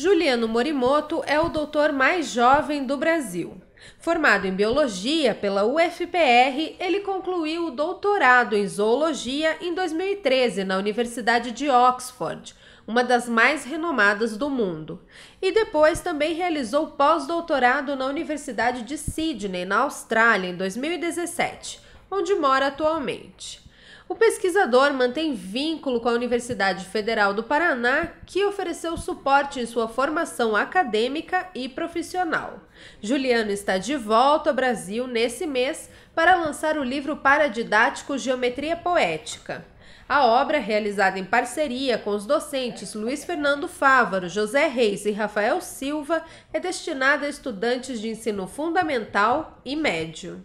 Juliano Morimoto é o doutor mais jovem do Brasil. Formado em biologia pela UFPR, ele concluiu o doutorado em zoologia em 2013 na Universidade de Oxford, uma das mais renomadas do mundo. E depois também realizou pós-doutorado na Universidade de Sydney, na Austrália, em 2017, onde mora atualmente. O pesquisador mantém vínculo com a Universidade Federal do Paraná, que ofereceu suporte em sua formação acadêmica e profissional. Juliano está de volta ao Brasil nesse mês para lançar o livro paradidático Geometria Poética. A obra, realizada em parceria com os docentes Luiz Fernando Fávaro, José Reis e Rafael Silva, é destinada a estudantes de ensino fundamental e médio.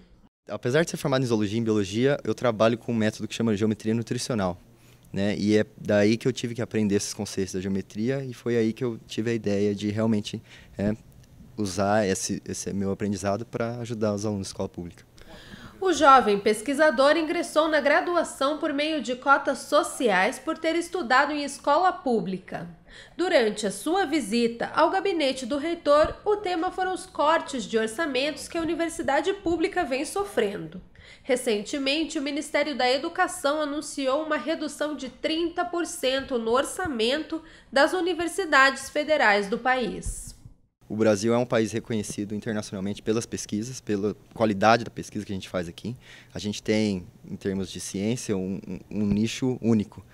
Apesar de ser formado em zoologia e em biologia, eu trabalho com um método que chama geometria nutricional. Né? E é daí que eu tive que aprender esses conceitos da geometria e foi aí que eu tive a ideia de realmente é, usar esse, esse meu aprendizado para ajudar os alunos da escola pública. O jovem pesquisador ingressou na graduação por meio de cotas sociais por ter estudado em escola pública. Durante a sua visita ao gabinete do reitor, o tema foram os cortes de orçamentos que a universidade pública vem sofrendo. Recentemente, o Ministério da Educação anunciou uma redução de 30% no orçamento das universidades federais do país. O Brasil é um país reconhecido internacionalmente pelas pesquisas, pela qualidade da pesquisa que a gente faz aqui. A gente tem, em termos de ciência, um, um nicho único.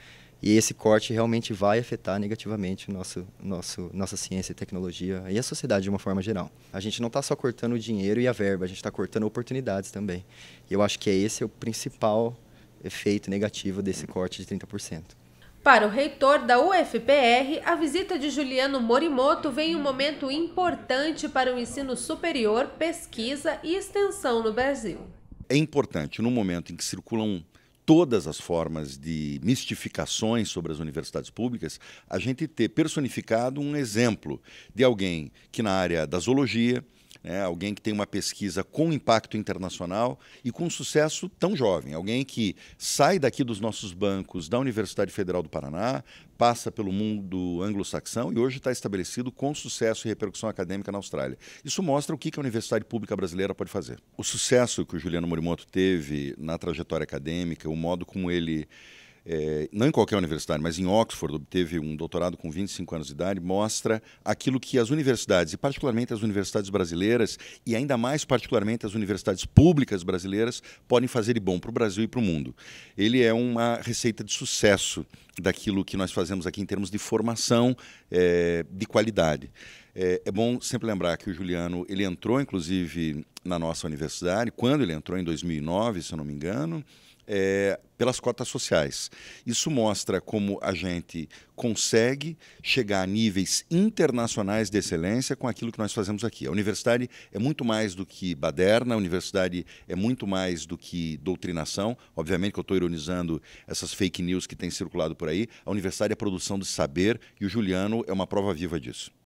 E esse corte realmente vai afetar negativamente nosso, nosso, nossa ciência e tecnologia e a sociedade de uma forma geral. A gente não está só cortando o dinheiro e a verba, a gente está cortando oportunidades também. E eu acho que esse é o principal efeito negativo desse corte de 30%. Para o reitor da UFPR, a visita de Juliano Morimoto vem em um momento importante para o ensino superior, pesquisa e extensão no Brasil. É importante, no momento em que circulam todas as formas de mistificações sobre as universidades públicas, a gente ter personificado um exemplo de alguém que na área da zoologia, né, alguém que tem uma pesquisa com impacto internacional e com sucesso tão jovem, alguém que sai daqui dos nossos bancos da Universidade Federal do Paraná, passa pelo mundo anglo-saxão e hoje está estabelecido com sucesso e repercussão acadêmica na Austrália. Isso mostra o que a Universidade Pública Brasileira pode fazer. O sucesso que o Juliano Morimoto teve na trajetória acadêmica, o modo como ele é, não em qualquer universidade, mas em Oxford, obteve um doutorado com 25 anos de idade, mostra aquilo que as universidades, e particularmente as universidades brasileiras, e ainda mais particularmente as universidades públicas brasileiras, podem fazer de bom para o Brasil e para o mundo. Ele é uma receita de sucesso daquilo que nós fazemos aqui em termos de formação é, de qualidade. É, é, bom sempre lembrar que o Juliano ele entrou, inclusive, na nossa universidade, quando ele entrou, em 2009, se eu não me engano, é, pelas cotas sociais. Isso mostra como a gente consegue chegar a níveis internacionais de excelência com aquilo que nós fazemos aqui. A universidade é muito mais do que baderna, a universidade é muito mais do que doutrinação. Obviamente que eu estou ironizando essas fake news que têm circulado por aí. A universidade é produção de saber e o Juliano é uma prova viva disso.